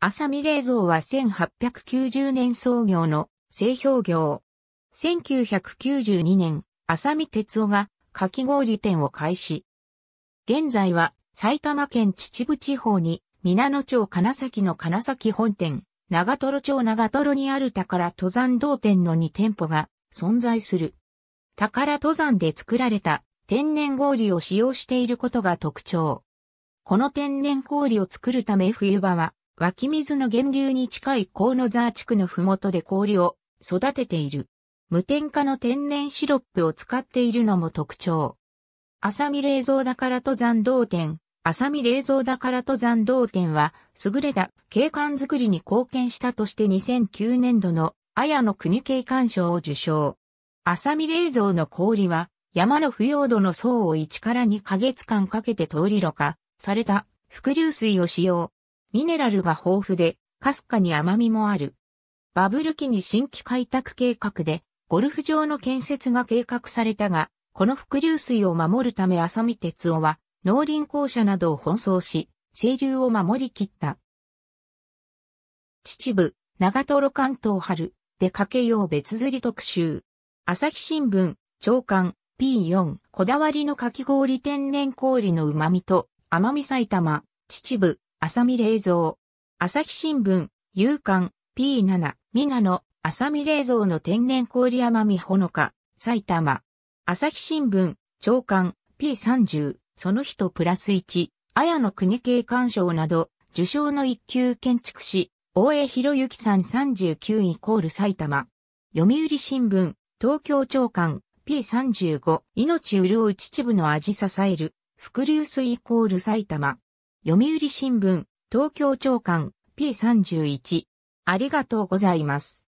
浅見冷蔵は1890年創業の製氷業。1992年、浅見哲夫がかき氷店を開始。現在は埼玉県秩父地方に皆野町金崎の金崎本店、長瀞町長瀞にある宝登山道店の2店舗が存在する。宝登山で作られた天然氷を使用していることが特徴。この天然氷を作るため冬場は湧き水の源流に近い河野沢地区のふもとで氷を育てている。無添加の天然シロップを使っているのも特徴。浅見冷蔵だから登山道店、浅見冷蔵だから登山道店は、優れた景観づくりに貢献したとして2009年度の綾野国景観賞を受賞。浅見冷蔵の氷は、山の腐葉土の層を1から2ヶ月間かけて通り路化された伏流水を使用。ミネラルが豊富で、かすかに甘みもある。バブル期に新規開拓計画で、ゴルフ場の建設が計画されたが、この伏流水を守るため浅見哲夫は、農林校舎などを奔走し、清流を守り切った。秩父、長瀞関東春、出かけよう別釣り特集。朝日新聞、長官、P4、こだわりのかき氷天然氷の旨味と、甘み埼玉、秩父、浅見冷蔵。朝日新聞、夕刊、P7、皆の、浅見冷蔵の天然氷山見ほのか、埼玉。朝日新聞、長官、P30、その人プラス1、綾野国景観賞など、受賞の一級建築士、大江博之さん39イコール埼玉。読売新聞、東京長官、P35、命潤う秩父の味支える、伏流水イコール埼玉。読売新聞、東京長官、P31。ありがとうございます。